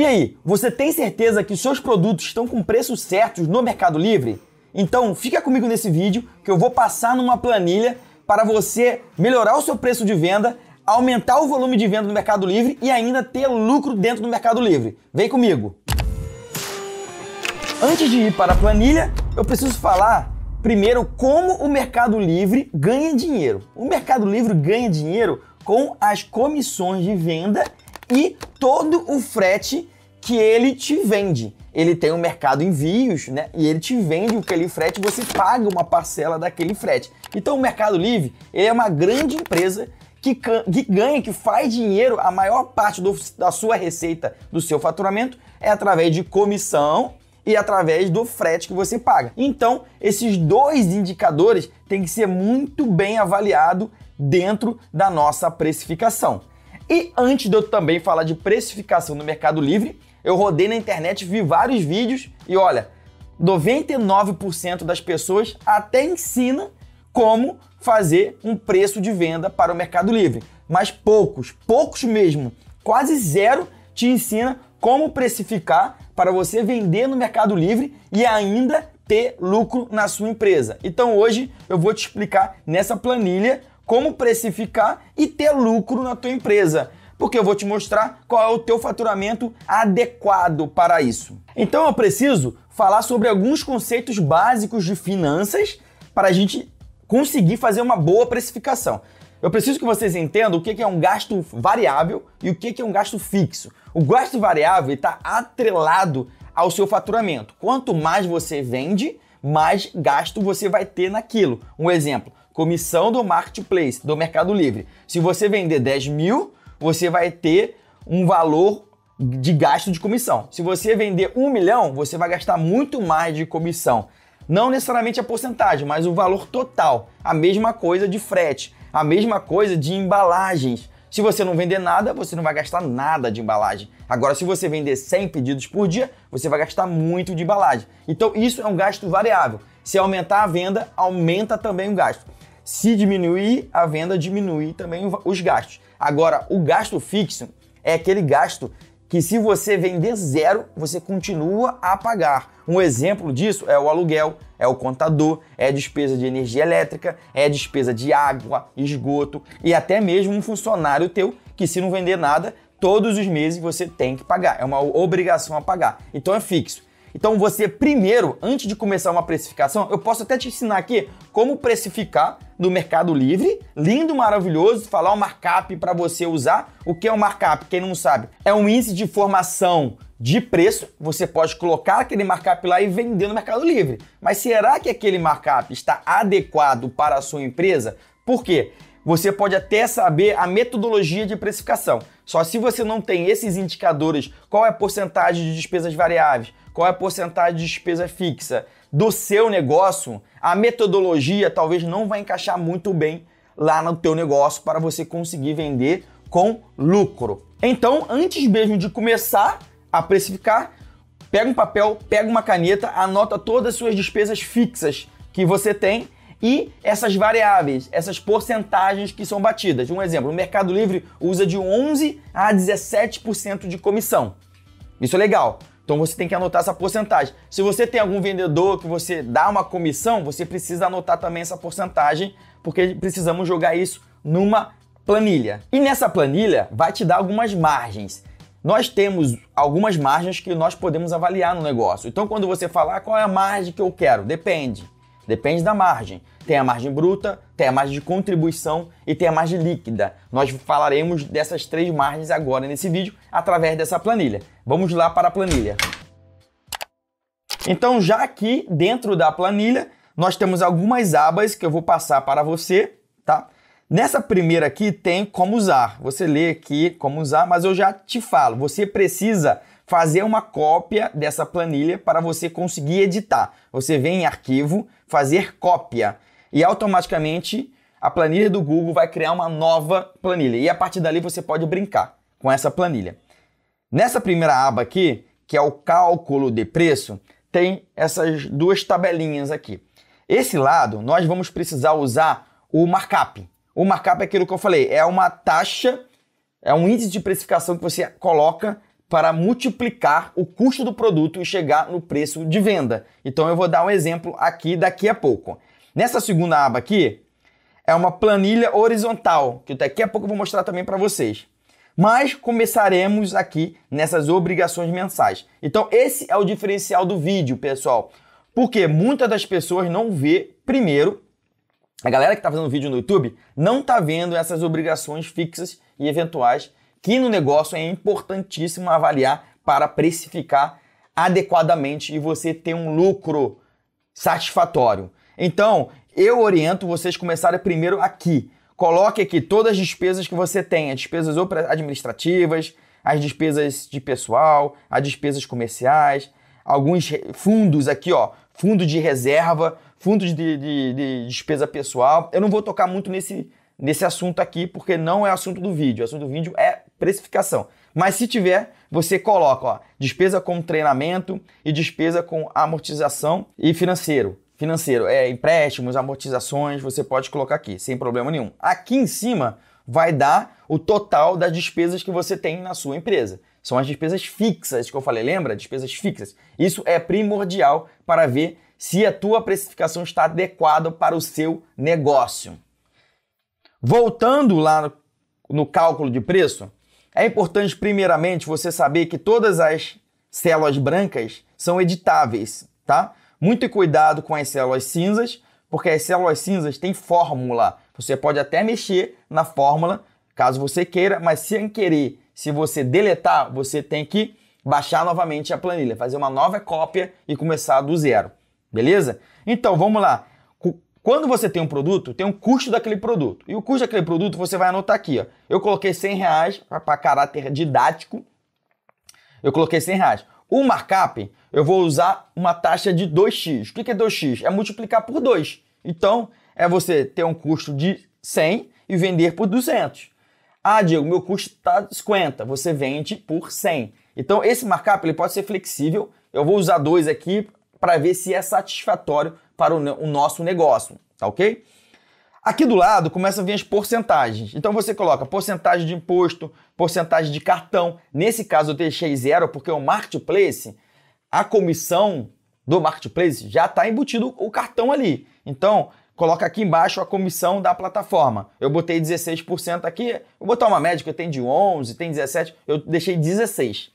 E aí, você tem certeza que seus produtos estão com preços certos no Mercado Livre? Então fica comigo nesse vídeo que eu vou passar numa planilha para você melhorar o seu preço de venda, aumentar o volume de venda no Mercado Livre e ainda ter lucro dentro do Mercado Livre. Vem comigo! Antes de ir para a planilha, eu preciso falar primeiro como o Mercado Livre ganha dinheiro. O Mercado Livre ganha dinheiro com as comissões de venda e todo o frete que ele te vende. Ele tem um mercado envios, né? E ele te vende aquele frete, você paga uma parcela daquele frete. Então o Mercado Livre ele é uma grande empresa que, que ganha, que faz dinheiro, a maior parte do, da sua receita, do seu faturamento, é através de comissão e através do frete que você paga. Então, esses dois indicadores têm que ser muito bem avaliados dentro da nossa precificação. E antes de eu também falar de precificação no Mercado Livre, eu rodei na internet, vi vários vídeos e olha, 99% das pessoas até ensina como fazer um preço de venda para o Mercado Livre, mas poucos, poucos mesmo, quase zero te ensina como precificar para você vender no Mercado Livre e ainda ter lucro na sua empresa. Então hoje eu vou te explicar nessa planilha como precificar e ter lucro na tua empresa. Porque eu vou te mostrar qual é o teu faturamento adequado para isso. Então eu preciso falar sobre alguns conceitos básicos de finanças para a gente conseguir fazer uma boa precificação. Eu preciso que vocês entendam o que é um gasto variável e o que é um gasto fixo. O gasto variável está atrelado ao seu faturamento. Quanto mais você vende, mais gasto você vai ter naquilo. Um exemplo: comissão do marketplace, do Mercado Livre. Se você vender 10 mil, você vai ter um valor de gasto de comissão. Se você vender um milhão, você vai gastar muito mais de comissão. Não necessariamente a porcentagem, mas o valor total. A mesma coisa de frete, a mesma coisa de embalagens. Se você não vender nada, você não vai gastar nada de embalagem. Agora, se você vender 100 pedidos por dia, você vai gastar muito de embalagem. Então, isso é um gasto variável. Se aumentar a venda, aumenta também o gasto. Se diminuir a venda, diminui também os gastos. Agora, o gasto fixo é aquele gasto que se você vender zero, você continua a pagar. Um exemplo disso é o aluguel, é o contador, é a despesa de energia elétrica, é a despesa de água, esgoto e até mesmo um funcionário teu que se não vender nada, todos os meses você tem que pagar. É uma obrigação a pagar. Então é fixo. Então você primeiro, antes de começar uma precificação, eu posso até te ensinar aqui como precificar no Mercado Livre, lindo, maravilhoso, falar o um markup para você usar. O que é o um markup? Quem não sabe, é um índice de formação de preço, você pode colocar aquele markup lá e vender no Mercado Livre. Mas será que aquele markup está adequado para a sua empresa? Por quê? Você pode até saber a metodologia de precificação. Só se você não tem esses indicadores, qual é a porcentagem de despesas variáveis, qual é a porcentagem de despesa fixa do seu negócio, a metodologia talvez não vai encaixar muito bem lá no teu negócio para você conseguir vender com lucro. Então, antes mesmo de começar a precificar, pega um papel, pega uma caneta, anota todas as suas despesas fixas que você tem e essas variáveis, essas porcentagens que são batidas. Um exemplo, o Mercado Livre usa de 11 a 17% de comissão. Isso é legal. Então você tem que anotar essa porcentagem. Se você tem algum vendedor que você dá uma comissão, você precisa anotar também essa porcentagem, porque precisamos jogar isso numa planilha. E nessa planilha vai te dar algumas margens. Nós temos algumas margens que nós podemos avaliar no negócio. Então quando você falar ah, qual é a margem que eu quero, depende. Depende da margem. Tem a margem bruta, tem a margem de contribuição e tem a margem líquida. Nós falaremos dessas três margens agora nesse vídeo através dessa planilha. Vamos lá para a planilha. Então, já aqui dentro da planilha, nós temos algumas abas que eu vou passar para você, tá? Nessa primeira aqui tem como usar. Você lê aqui como usar, mas eu já te falo, você precisa fazer uma cópia dessa planilha para você conseguir editar. Você vem em arquivo, fazer cópia e automaticamente a planilha do Google vai criar uma nova planilha e a partir dali você pode brincar com essa planilha. Nessa primeira aba aqui, que é o cálculo de preço, tem essas duas tabelinhas aqui. Esse lado nós vamos precisar usar o markup. O markup é aquilo que eu falei, é uma taxa, é um índice de precificação que você coloca para multiplicar o custo do produto e chegar no preço de venda. Então eu vou dar um exemplo aqui daqui a pouco. Nessa segunda aba aqui é uma planilha horizontal, que daqui a pouco eu vou mostrar também para vocês. Mas começaremos aqui nessas obrigações mensais. Então esse é o diferencial do vídeo, pessoal. Porque muitas das pessoas não vê primeiro a galera que está fazendo vídeo no YouTube não está vendo essas obrigações fixas e eventuais que no negócio é importantíssimo avaliar para precificar adequadamente e você ter um lucro satisfatório. Então, eu oriento vocês começarem primeiro aqui. Coloque aqui todas as despesas que você tem, as despesas administrativas, as despesas de pessoal, as despesas comerciais, alguns fundos aqui, ó, fundo de reserva, fundo de, de, de despesa pessoal. Eu não vou tocar muito nesse, nesse assunto aqui, porque não é assunto do vídeo. O assunto do vídeo é precificação. Mas se tiver, você coloca ó, despesa com treinamento e despesa com amortização e financeiro. Financeiro é empréstimos, amortizações, você pode colocar aqui, sem problema nenhum. Aqui em cima vai dar o total das despesas que você tem na sua empresa. São as despesas fixas que eu falei, lembra? Despesas fixas. Isso é primordial para ver se a tua precificação está adequada para o seu negócio. Voltando lá no, no cálculo de preço, é importante, primeiramente, você saber que todas as células brancas são editáveis, tá? Muito cuidado com as células cinzas, porque as células cinzas têm fórmula. Você pode até mexer na fórmula, caso você queira, mas sem querer, se você deletar, você tem que baixar novamente a planilha, fazer uma nova cópia e começar do zero. Beleza? Então, vamos lá. Quando você tem um produto, tem um custo daquele produto. E o custo daquele produto você vai anotar aqui. Ó. Eu coloquei 100 reais para caráter didático. Eu coloquei 100 reais. O markup, eu vou usar uma taxa de 2x. O que é 2x? É multiplicar por 2. Então, é você ter um custo de 100 e vender por 200. Ah, Diego, meu custo está 50. Você vende por 100. Então, esse markup ele pode ser flexível. Eu vou usar 2 aqui para ver se é satisfatório para o, o nosso negócio, tá ok? Aqui do lado começam a vir as porcentagens. Então você coloca porcentagem de imposto, porcentagem de cartão. Nesse caso eu deixei zero porque o marketplace, a comissão do marketplace já está embutido o cartão ali. Então coloca aqui embaixo a comissão da plataforma. Eu botei 16% aqui, vou botar uma média que tem de 11, tem 17, eu deixei 16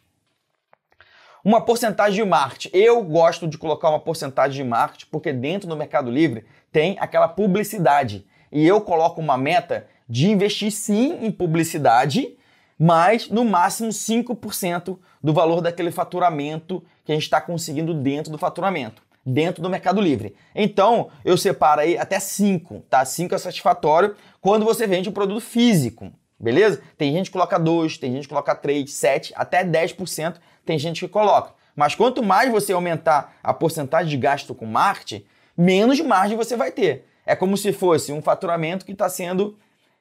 uma porcentagem de marketing. Eu gosto de colocar uma porcentagem de marketing porque dentro do Mercado Livre tem aquela publicidade. E eu coloco uma meta de investir sim em publicidade, mas no máximo 5% do valor daquele faturamento que a gente está conseguindo dentro do faturamento, dentro do Mercado Livre. Então, eu separo aí até 5, tá? 5 é satisfatório quando você vende um produto físico, beleza? Tem gente que coloca 2, tem gente que coloca 3, 7, até 10% tem gente que coloca. Mas quanto mais você aumentar a porcentagem de gasto com marketing, menos margem você vai ter. É como se fosse um faturamento que está sendo,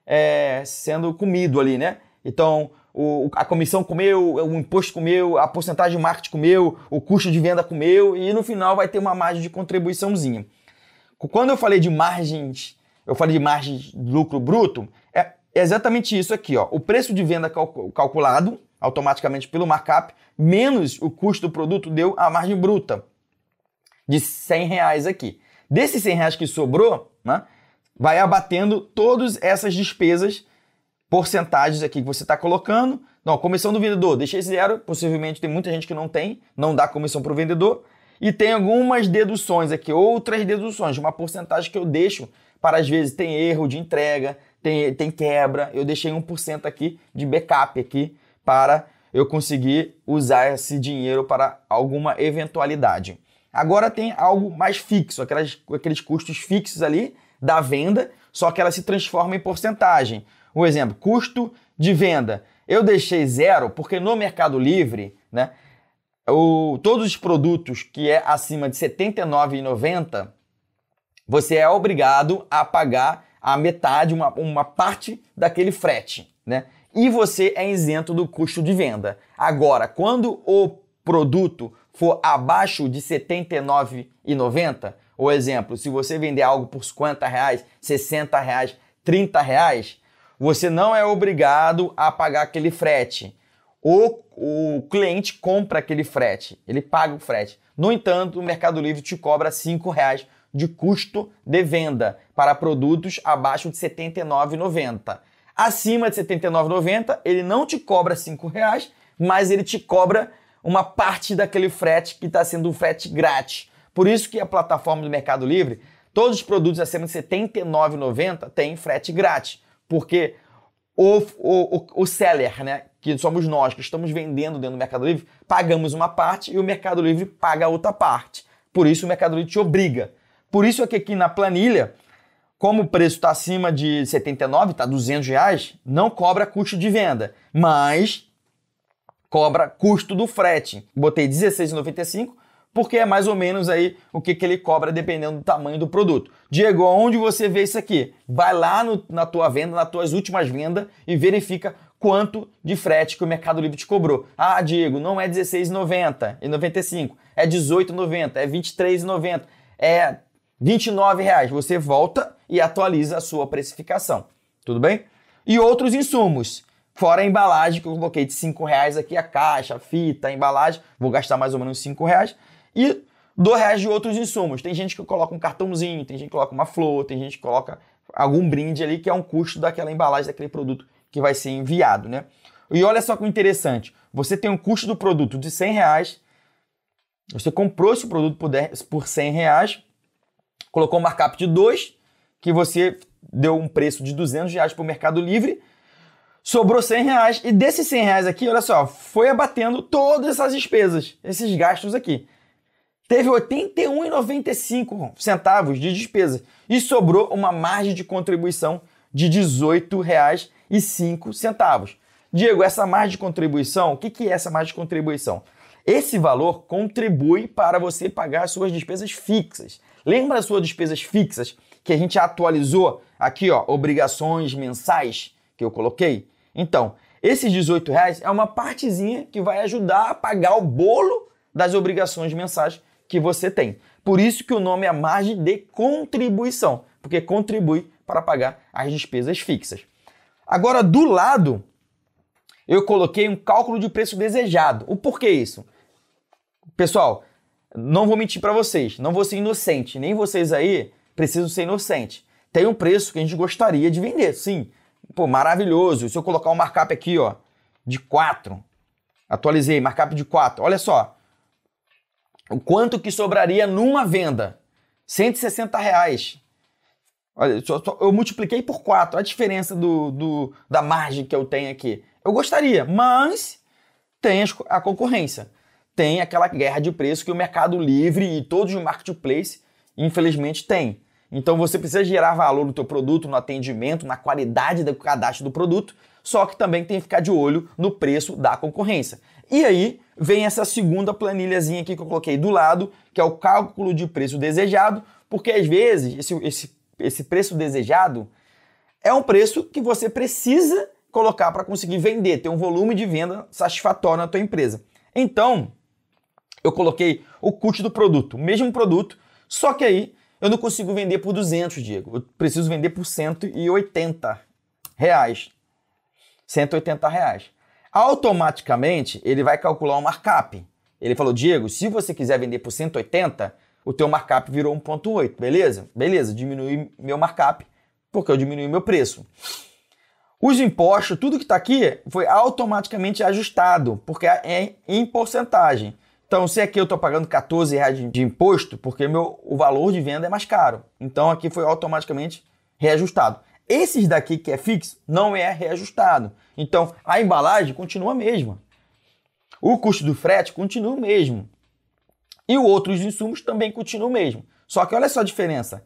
é, sendo comido ali, né? Então, o, a comissão comeu, o imposto comeu, a porcentagem de marketing comeu, o custo de venda comeu e no final vai ter uma margem de contribuiçãozinha. Quando eu falei de margens, eu falei de margem de lucro bruto, é exatamente isso aqui, ó. O preço de venda calculado automaticamente pelo markup, menos o custo do produto deu a margem bruta de 100 reais aqui. Desses 100 reais que sobrou, né, vai abatendo todas essas despesas, porcentagens aqui que você está colocando. Não, comissão do vendedor, deixei zero, possivelmente tem muita gente que não tem, não dá comissão para o vendedor. E tem algumas deduções aqui, outras deduções, uma porcentagem que eu deixo para, às vezes, tem erro de entrega, tem, tem quebra, eu deixei 1% aqui de backup aqui para eu conseguir usar esse dinheiro para alguma eventualidade. Agora tem algo mais fixo, aquelas, aqueles custos fixos ali da venda, só que ela se transforma em porcentagem. Um exemplo, custo de venda. Eu deixei zero porque no Mercado Livre, né, o, todos os produtos que é acima de R$ 79,90, você é obrigado a pagar a metade, uma, uma parte daquele frete. Né? e você é isento do custo de venda. Agora, quando o produto for abaixo de R$ 79,90, ou exemplo, se você vender algo por 50 reais, 60 reais, 30 reais, você não é obrigado a pagar aquele frete. O, o cliente compra aquele frete, ele paga o frete. No entanto, o Mercado Livre te cobra R$ 5,00 reais de custo de venda para produtos abaixo de R$ 79,90. Acima de R$ 79,90, ele não te cobra R$ reais, mas ele te cobra uma parte daquele frete que está sendo um frete grátis. Por isso que a plataforma do Mercado Livre, todos os produtos acima de R$ 79,90 têm frete grátis, porque o, o, o, o seller, né, que somos nós que estamos vendendo dentro do Mercado Livre, pagamos uma parte e o Mercado Livre paga a outra parte. Por isso o Mercado Livre te obriga. Por isso é que aqui na planilha como o preço está acima de 79, está 200 reais, não cobra custo de venda, mas cobra custo do frete. Botei 16,95 porque é mais ou menos aí o que, que ele cobra dependendo do tamanho do produto. Diego, onde você vê isso aqui? Vai lá no, na tua venda, nas tuas últimas vendas e verifica quanto de frete que o Mercado Livre te cobrou. Ah, Diego, não é 16,90 e 95, é 18,90, é 23,90, é R$29,00. Você volta e atualiza a sua precificação. Tudo bem? E outros insumos. Fora a embalagem, que eu coloquei de R$5,00 aqui, a caixa, a fita, a embalagem. Vou gastar mais ou menos R$5,00. E R$2,00 de outros insumos. Tem gente que coloca um cartãozinho, tem gente que coloca uma flor, tem gente que coloca algum brinde ali, que é um custo daquela embalagem, daquele produto que vai ser enviado, né? E olha só que interessante. Você tem um custo do produto de R$100,00. reais. Você comprou esse produto por, R$100,00. por reais colocou um markup de 2, que você deu um preço de 200 reais para o Mercado Livre, sobrou 100 reais, e desses 100 reais aqui, olha só, foi abatendo todas essas despesas, esses gastos aqui. Teve 81,95 centavos de despesa e sobrou uma margem de contribuição de R$ centavos Diego, essa margem de contribuição, o que, que é essa margem de contribuição? Esse valor contribui para você pagar suas despesas fixas. Lembra as suas despesas fixas que a gente atualizou aqui, ó, obrigações mensais que eu coloquei? Então, esses 18 reais é uma partezinha que vai ajudar a pagar o bolo das obrigações mensais que você tem. Por isso que o nome é margem de contribuição, porque contribui para pagar as despesas fixas. Agora, do lado, eu coloquei um cálculo de preço desejado. O porquê isso? Pessoal, não vou mentir para vocês, não vou ser inocente, nem vocês aí precisam ser inocentes. Tem um preço que a gente gostaria de vender, sim. Pô, maravilhoso. Se eu colocar um markup aqui, ó, de 4, atualizei, markup de 4. Olha só, o quanto que sobraria numa venda? 160 reais. Olha, eu multipliquei por 4, a diferença do, do, da margem que eu tenho aqui. Eu gostaria, mas tem a concorrência tem aquela guerra de preço que o Mercado Livre e todos os marketplace, infelizmente, tem. Então você precisa gerar valor no teu produto, no atendimento, na qualidade do cadastro do produto, só que também tem que ficar de olho no preço da concorrência. E aí vem essa segunda planilhazinha aqui que eu coloquei do lado, que é o cálculo de preço desejado, porque às vezes esse, esse, esse preço desejado é um preço que você precisa colocar para conseguir vender, ter um volume de venda satisfatório na tua empresa. Então, eu coloquei o custo do produto, o mesmo produto, só que aí eu não consigo vender por 200, Diego. Eu preciso vender por 180 reais. 180 reais. Automaticamente, ele vai calcular o markup. Ele falou, Diego, se você quiser vender por 180, o teu markup virou 1.8, beleza? Beleza, diminui meu markup, porque eu diminui meu preço. Os impostos, tudo que está aqui, foi automaticamente ajustado, porque é em porcentagem. Então, se aqui eu estou pagando 14 reais de, imposto, porque meu, o valor de venda é mais caro. Então, aqui foi automaticamente reajustado. Esses daqui que é fixo não é reajustado. Então, a embalagem continua a mesma. O custo do frete continua o mesmo. E os outros insumos, também continuam o mesmo. Só que olha só a diferença.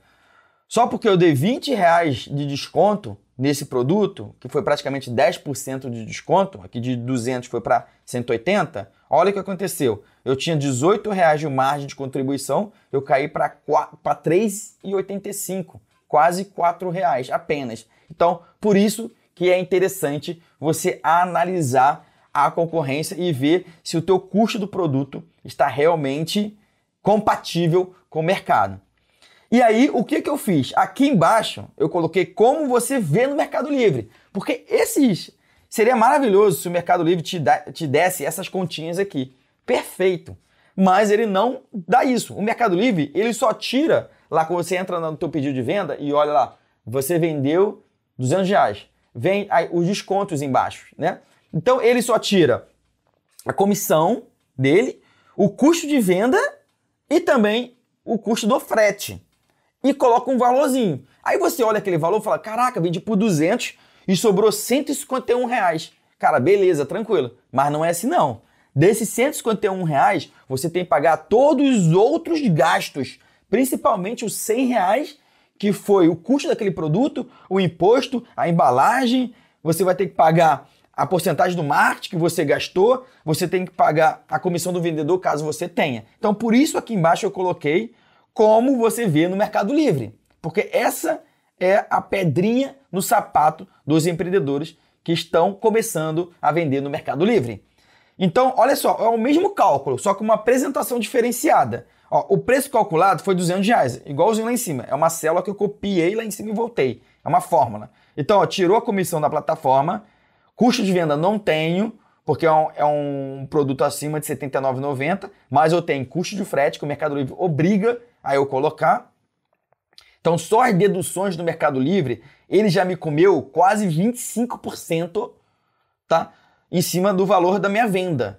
Só porque eu dei 20 reais de desconto nesse produto, que foi praticamente 10% de desconto, aqui de 200 foi para 180, Olha o que aconteceu. Eu tinha R$18,00 de margem de contribuição, eu caí para R$3,85, quase R$4,00 apenas. Então, por isso que é interessante você analisar a concorrência e ver se o teu custo do produto está realmente compatível com o mercado. E aí, o que, que eu fiz? Aqui embaixo, eu coloquei como você vê no Mercado Livre. Porque esses Seria maravilhoso se o Mercado Livre te, da, te desse essas continhas aqui. Perfeito. Mas ele não dá isso. O Mercado Livre, ele só tira lá quando você entra no teu pedido de venda e olha lá, você vendeu 200 reais. Vem aí, os descontos embaixo, né? Então ele só tira a comissão dele, o custo de venda e também o custo do frete. E coloca um valorzinho. Aí você olha aquele valor e fala, caraca, vendi por 200, e sobrou 151 reais. Cara, beleza, tranquilo. Mas não é assim não. Desses 151 reais, você tem que pagar todos os outros gastos, principalmente os 100 reais, que foi o custo daquele produto, o imposto, a embalagem, você vai ter que pagar a porcentagem do marketing que você gastou, você tem que pagar a comissão do vendedor caso você tenha. Então, por isso aqui embaixo eu coloquei como você vê no Mercado Livre, porque essa é a pedrinha no sapato dos empreendedores que estão começando a vender no Mercado Livre. Então, olha só, é o mesmo cálculo, só com uma apresentação diferenciada. Ó, o preço calculado foi 200 reais, igualzinho lá em cima. É uma célula que eu copiei lá em cima e voltei. É uma fórmula. Então, ó, tirou a comissão da plataforma, custo de venda não tenho, porque é um, é um produto acima de R$ 79,90, mas eu tenho custo de frete que o Mercado Livre obriga a eu colocar. Então, só as deduções do Mercado Livre, ele já me comeu quase 25%, tá? Em cima do valor da minha venda.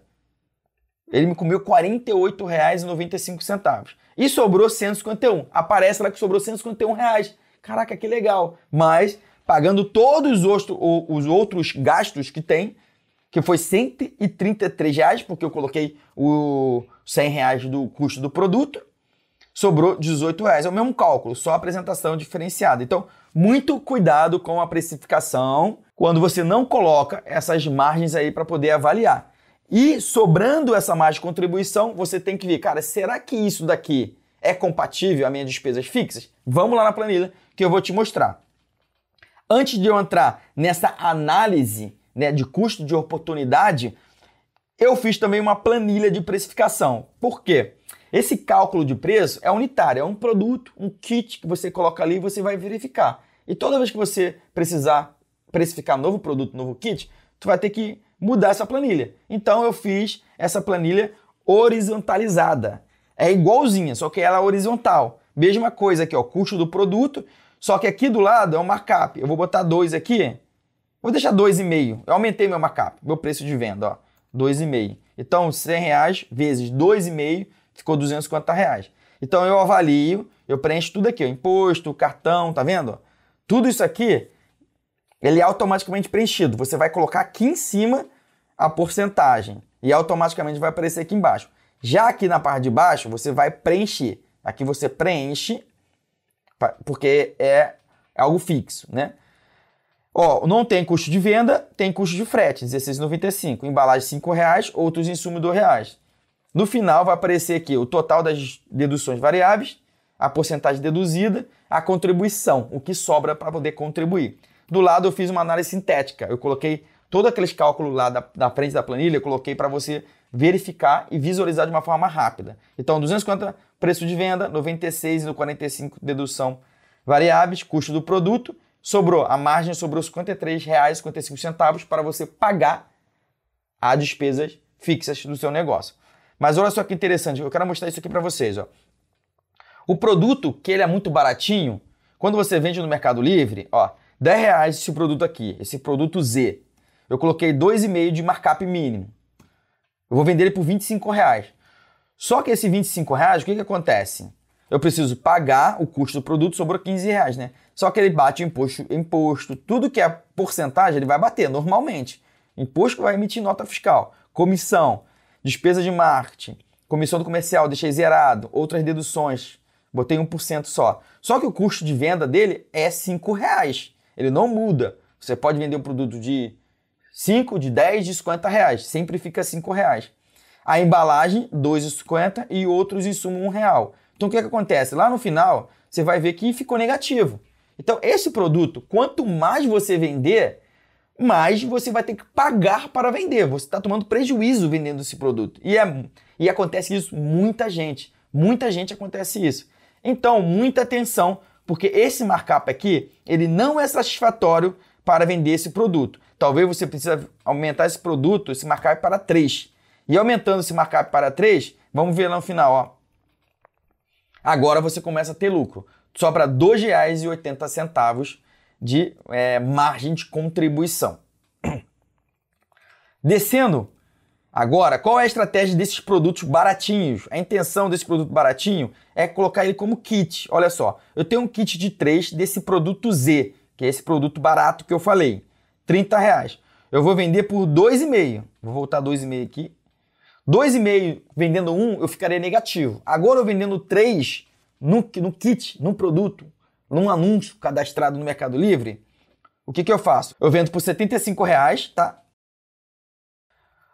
Ele me comeu R$ 48,95. E sobrou 151. Aparece lá que sobrou 151 reais. Caraca, que legal. Mas, pagando todos os outros gastos que tem, que foi 133 reais, porque eu coloquei o 100 reais do custo do produto, sobrou 18 reais. É o mesmo cálculo, só a apresentação diferenciada. Então, muito cuidado com a precificação quando você não coloca essas margens aí para poder avaliar. E sobrando essa margem de contribuição, você tem que ver, cara, será que isso daqui é compatível a minhas despesas fixas? Vamos lá na planilha que eu vou te mostrar. Antes de eu entrar nessa análise né, de custo de oportunidade, eu fiz também uma planilha de precificação. Por quê? Esse cálculo de preço é unitário, é um produto, um kit que você coloca ali e você vai verificar. E toda vez que você precisar precificar novo produto, novo kit, tu vai ter que mudar essa planilha. Então eu fiz essa planilha horizontalizada. É igualzinha, só que ela é horizontal. Mesma coisa aqui, ó, custo do produto, só que aqui do lado é um markup. Eu vou botar 2 aqui, vou deixar 2,5. Eu aumentei meu markup, meu preço de venda, ó, 2,5. Então, 100 reais vezes 2,5 ficou 250 reais. Então eu avalio, eu preencho tudo aqui, ó, imposto, cartão, tá vendo? Tudo isso aqui, ele é automaticamente preenchido. Você vai colocar aqui em cima a porcentagem e automaticamente vai aparecer aqui embaixo. Já aqui na parte de baixo, você vai preencher. Aqui você preenche, porque é algo fixo, né? Ó, não tem custo de venda, tem custo de frete, R$16,95. Embalagem R$5,00, reais, outros insumos R$ reais. No final vai aparecer aqui o total das deduções variáveis, a porcentagem deduzida, a contribuição, o que sobra para poder contribuir. Do lado eu fiz uma análise sintética, eu coloquei todos aqueles cálculos lá da, da frente da planilha, eu coloquei para você verificar e visualizar de uma forma rápida. Então, 250 preço de venda, 96 e 45 dedução variáveis, custo do produto, sobrou a margem sobrou R$ 53,55 para você pagar as despesas fixas do seu negócio. Mas olha só que interessante, eu quero mostrar isso aqui para vocês. Ó. O produto, que ele é muito baratinho, quando você vende no Mercado Livre, ó, 10 reais esse produto aqui, esse produto Z. Eu coloquei 2,5 de markup mínimo. Eu vou vender ele por 25 reais. Só que esse 25 reais, o que, que acontece? Eu preciso pagar o custo do produto, sobrou 15 reais, né? Só que ele bate imposto, imposto, tudo que é porcentagem ele vai bater normalmente. Imposto que vai emitir nota fiscal, comissão, Despesa de marketing, comissão do comercial, deixei zerado, outras deduções, botei 1% só. Só que o custo de venda dele é 5 reais. Ele não muda. Você pode vender um produto de 5, de 10, de 50 reais. Sempre fica 5 reais. A embalagem, 2,50 e outros insumos, 1 real. Então o que, é que acontece? Lá no final, você vai ver que ficou negativo. Então, esse produto, quanto mais você vender, mas você vai ter que pagar para vender. Você está tomando prejuízo vendendo esse produto. E, é, e acontece isso muita gente. Muita gente acontece isso. Então, muita atenção, porque esse markup aqui, ele não é satisfatório para vender esse produto. Talvez você precise aumentar esse produto, esse markup para 3. E aumentando esse markup para 3, vamos ver lá no final, ó. Agora você começa a ter lucro. Sobra R$ 2,80 de é, margem de contribuição. Descendo agora, qual é a estratégia desses produtos baratinhos? A intenção desse produto baratinho é colocar ele como kit. Olha só, eu tenho um kit de 3 desse produto Z, que é esse produto barato que eu falei, 30 reais. Eu vou vender por 2,5. Vou voltar 2,5 aqui. 2,5 vendendo um, eu ficaria negativo. Agora eu vendendo 3 no, no kit, no produto, num anúncio cadastrado no Mercado Livre, o que, que eu faço? Eu vendo por R$ reais, tá?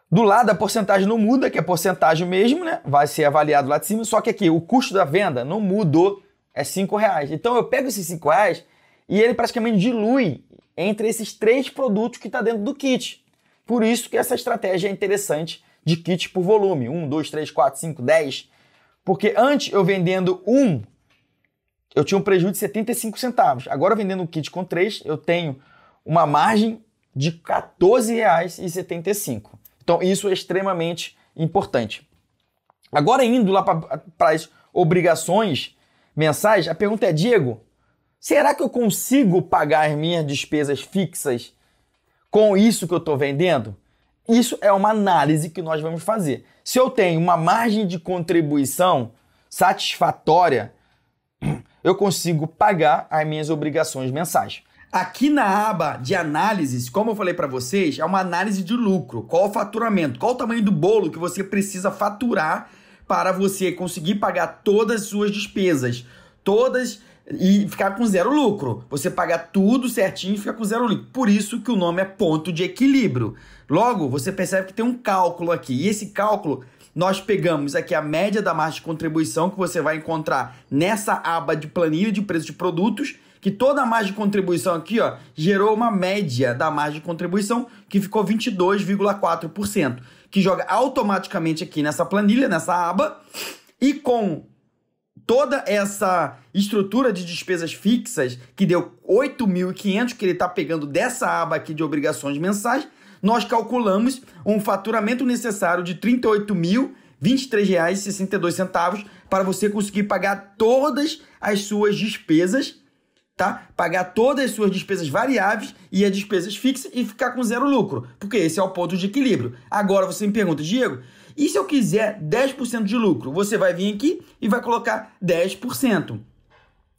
Do lado a porcentagem não muda, que é porcentagem mesmo, né? Vai ser avaliado lá de cima, só que aqui o custo da venda não mudou, é R$ reais. Então eu pego esses R$ reais e ele praticamente dilui entre esses três produtos que está dentro do kit. Por isso que essa estratégia é interessante de kit por volume, 1, 2, 3, 4, 5, 10, porque antes eu vendendo um eu tinha um prejuízo de 75 centavos. Agora, vendendo o kit com 3, eu tenho uma margem de R$ 14,75. Então, isso é extremamente importante. Agora, indo lá para as obrigações mensais, a pergunta é: Diego, será que eu consigo pagar as minhas despesas fixas com isso que eu estou vendendo? Isso é uma análise que nós vamos fazer. Se eu tenho uma margem de contribuição satisfatória, eu consigo pagar as minhas obrigações mensais. Aqui na aba de análises, como eu falei para vocês, é uma análise de lucro. Qual o faturamento? Qual o tamanho do bolo que você precisa faturar para você conseguir pagar todas as suas despesas? Todas e ficar com zero lucro. Você pagar tudo certinho e fica com zero lucro. Por isso que o nome é ponto de equilíbrio. Logo, você percebe que tem um cálculo aqui. E esse cálculo nós pegamos aqui a média da margem de contribuição que você vai encontrar nessa aba de planilha de preço de produtos, que toda a margem de contribuição aqui ó, gerou uma média da margem de contribuição que ficou 22,4%, que joga automaticamente aqui nessa planilha, nessa aba, e com toda essa estrutura de despesas fixas que deu 8.500 que ele está pegando dessa aba aqui de obrigações mensais, nós calculamos um faturamento necessário de R$ 38.023,62 para você conseguir pagar todas as suas despesas, tá? Pagar todas as suas despesas variáveis e as despesas fixas e ficar com zero lucro, porque esse é o ponto de equilíbrio. Agora você me pergunta, Diego, e se eu quiser 10% de lucro? Você vai vir aqui e vai colocar 10%.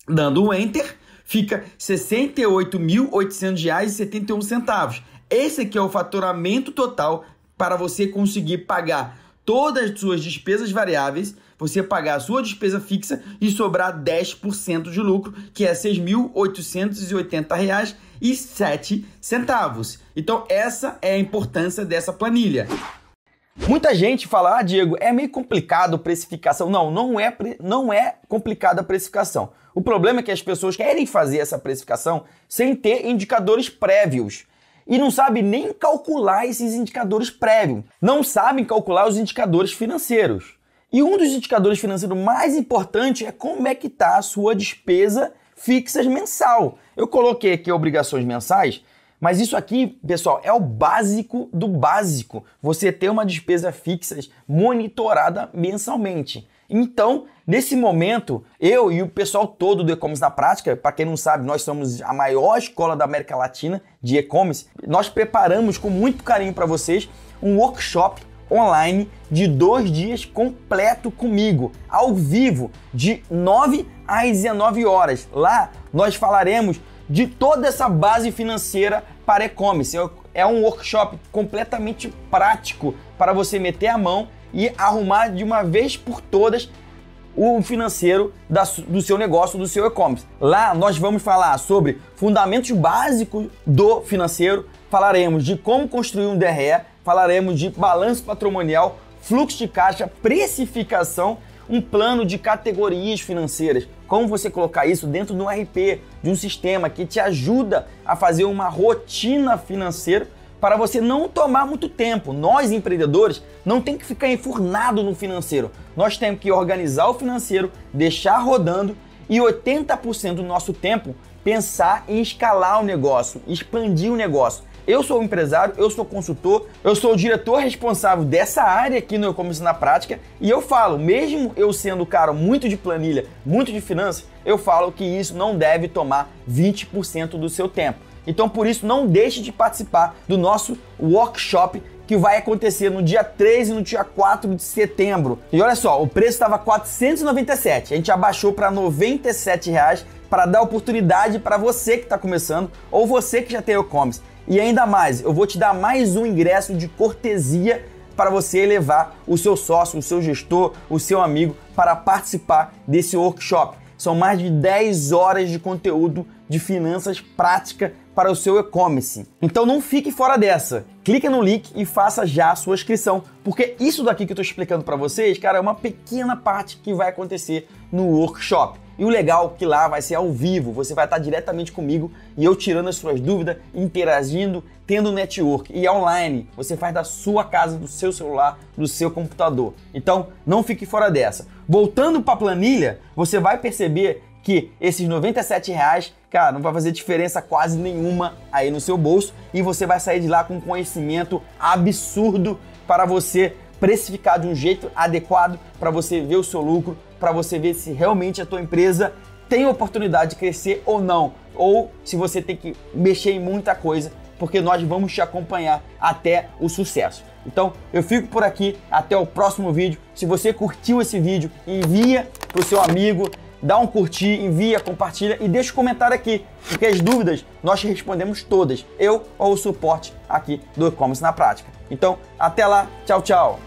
Dando o um enter, fica R$ 68.800,71. Esse que é o faturamento total para você conseguir pagar todas as suas despesas variáveis, você pagar a sua despesa fixa e sobrar 10% de lucro, que é R$ 6.880,07. Então essa é a importância dessa planilha. Muita gente fala, ah, Diego, é meio complicado a precificação. Não, não é, não é complicada a precificação. O problema é que as pessoas querem fazer essa precificação sem ter indicadores prévios e não sabe nem calcular esses indicadores prévios. Não sabem calcular os indicadores financeiros. E um dos indicadores financeiros mais importantes é como é que está a sua despesa fixas mensal. Eu coloquei aqui obrigações mensais, mas isso aqui, pessoal, é o básico do básico. Você ter uma despesa fixa monitorada mensalmente. Então, nesse momento, eu e o pessoal todo do e-commerce na prática, para quem não sabe, nós somos a maior escola da América Latina de e-commerce. Nós preparamos com muito carinho para vocês um workshop online de dois dias completo comigo, ao vivo, de 9 às 19 horas. Lá nós falaremos de toda essa base financeira para e-commerce. É, é um workshop completamente prático para você meter a mão e arrumar de uma vez por todas o financeiro da, do seu negócio, do seu e-commerce. Lá nós vamos falar sobre fundamentos básicos do financeiro, falaremos de como construir um DRE, falaremos de balanço patrimonial, fluxo de caixa, precificação, um plano de categorias financeiras, como você colocar isso dentro do RP, de um sistema que te ajuda a fazer uma rotina financeira para você não tomar muito tempo. Nós empreendedores não tem que ficar enfurnado no financeiro. Nós temos que organizar o financeiro, deixar rodando e 80% do nosso tempo pensar em escalar o negócio, expandir o negócio. Eu sou empresário, eu sou consultor, eu sou o diretor responsável dessa área aqui no E-Commerce na Prática e eu falo, mesmo eu sendo cara muito de planilha, muito de finanças, eu falo que isso não deve tomar 20% do seu tempo. Então, por isso, não deixe de participar do nosso workshop que vai acontecer no dia 3 e no dia 4 de setembro. E olha só, o preço estava 497, a gente abaixou para 97 reais para dar oportunidade para você que está começando ou você que já tem e-commerce. E ainda mais, eu vou te dar mais um ingresso de cortesia para você levar o seu sócio, o seu gestor, o seu amigo para participar desse workshop. São mais de 10 horas de conteúdo de finanças prática para o seu e-commerce. Então não fique fora dessa. Clique no link e faça já a sua inscrição, porque isso daqui que eu estou explicando para vocês, cara, é uma pequena parte que vai acontecer no workshop. E o legal é que lá vai ser ao vivo, você vai estar diretamente comigo e eu tirando as suas dúvidas, interagindo, tendo network e online. Você faz da sua casa, do seu celular, do seu computador. Então, não fique fora dessa. Voltando para a planilha, você vai perceber que esses 97 reais, cara, não vai fazer diferença quase nenhuma aí no seu bolso e você vai sair de lá com conhecimento absurdo para você precificar de um jeito adequado para você ver o seu lucro, para você ver se realmente a tua empresa tem oportunidade de crescer ou não, ou se você tem que mexer em muita coisa, porque nós vamos te acompanhar até o sucesso. Então, eu fico por aqui, até o próximo vídeo. Se você curtiu esse vídeo, envia para o seu amigo, dá um curtir, envia, compartilha e deixa um comentário aqui, porque as dúvidas nós respondemos todas, eu ou o suporte aqui do e-commerce na prática. Então, até lá, tchau, tchau!